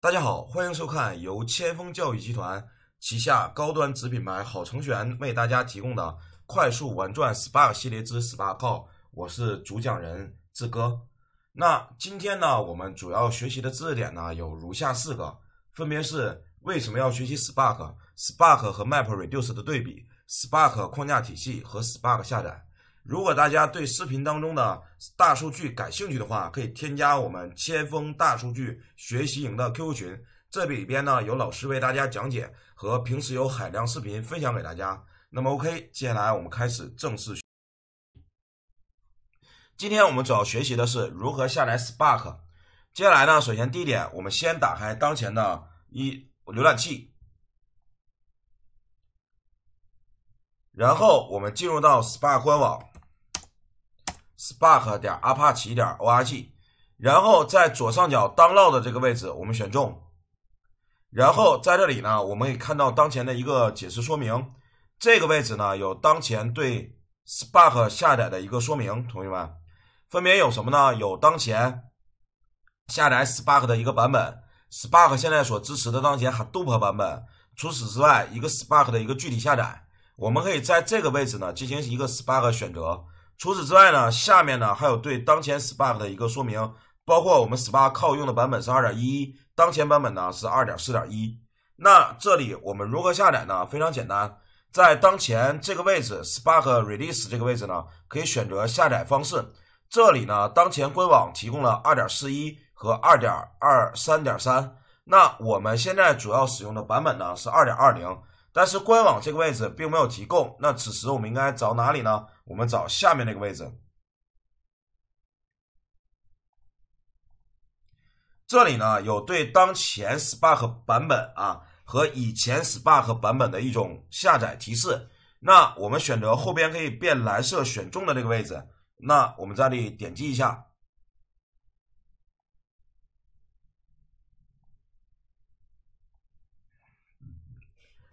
大家好，欢迎收看由千锋教育集团旗下高端子品牌好程序员为大家提供的快速玩转 Spark 系列之 Spark l 我是主讲人志哥。那今天呢，我们主要学习的知识点呢有如下四个，分别是为什么要学习 Spark？Spark 和 MapReduce 的对比，Spark 框架体系和 Spark 下载。如果大家对视频当中的大数据感兴趣的话，可以添加我们千峰大数据学习营的 QQ 群，这里边呢有老师为大家讲解，和平时有海量视频分享给大家。那么 OK，接下来我们开始正式。今天我们主要学习的是如何下载 Spark。接下来呢，首先第一点，我们先打开当前的一浏览器。然后我们进入到 Spark 官网，spark 点 Apache 点 org，然后在左上角 download 的这个位置我们选中，然后在这里呢，我们可以看到当前的一个解释说明。这个位置呢，有当前对 Spark 下载的一个说明。同学们，分别有什么呢？有当前下载 Spark 的一个版本，Spark 现在所支持的当前 h a d o o p 版本。除此之外，一个 Spark 的一个具体下载。我们可以在这个位置呢进行一个 Spark 选择。除此之外呢，下面呢还有对当前 Spark 的一个说明，包括我们 Spark 靠用的版本是2.1，当前版本呢是2.4.1。那这里我们如何下载呢？非常简单，在当前这个位置 Spark Release 这个位置呢，可以选择下载方式。这里呢，当前官网提供了2.4.1和2.2 3.3。那我们现在主要使用的版本呢是2.2.0。但是官网这个位置并没有提供，那此时我们应该找哪里呢？我们找下面那个位置，这里呢有对当前 Spark 版本啊和以前 Spark 版本的一种下载提示。那我们选择后边可以变蓝色选中的这个位置，那我们这里点击一下。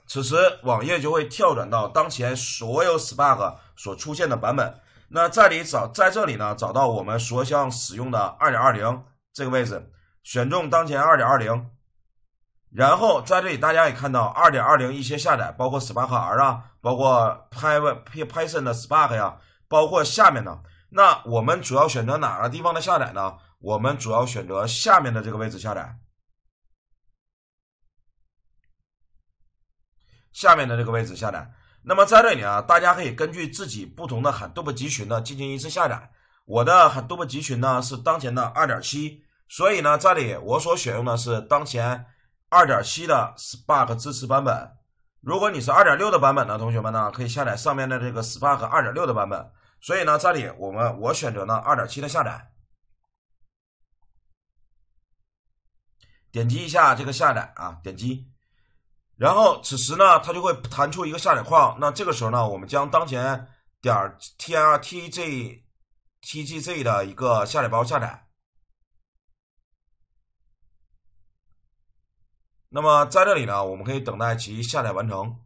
此时，网页就会跳转到当前所有 SPARK 所出现的版本。那这里找，在这里呢，找到我们所想使用的2.20这个位置，选中当前2.20，然后在这里大家也看到2.20一些下载，包括 SPARK R 啊，包括 PyPy Python 的 SPARK 呀，包括下面的。那我们主要选择哪个地方的下载呢？我们主要选择下面的这个位置下载。下面的这个位置下载，那么在这里啊，大家可以根据自己不同的 Hadoop 集群呢进行一次下载。我的 Hadoop 集群呢是当前的二点七，所以呢这里我所选用的是当前二点七的 Spark 支持版本。如果你是二点六的版本呢，同学们呢可以下载上面的这个 Spark 二点六的版本。所以呢这里我们我选择呢二点七的下载，点击一下这个下载啊，点击。然后，此时呢，它就会弹出一个下载框。那这个时候呢，我们将当前点 t r t G t g z 的一个下载包下载。那么在这里呢，我们可以等待其下载完成。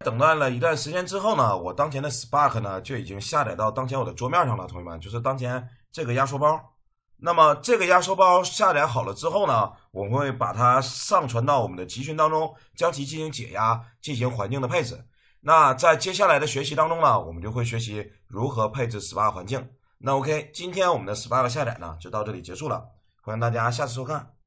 等待了一段时间之后呢，我当前的 spark 呢就已经下载到当前我的桌面上了。同学们，就是当前这个压缩包。那么这个压缩包下载好了之后呢，我们会把它上传到我们的集群当中，将其进行解压，进行环境的配置。那在接下来的学习当中呢，我们就会学习如何配置 s p a 环境。那 OK，今天我们的 s p a 的下载呢就到这里结束了，欢迎大家下次收看。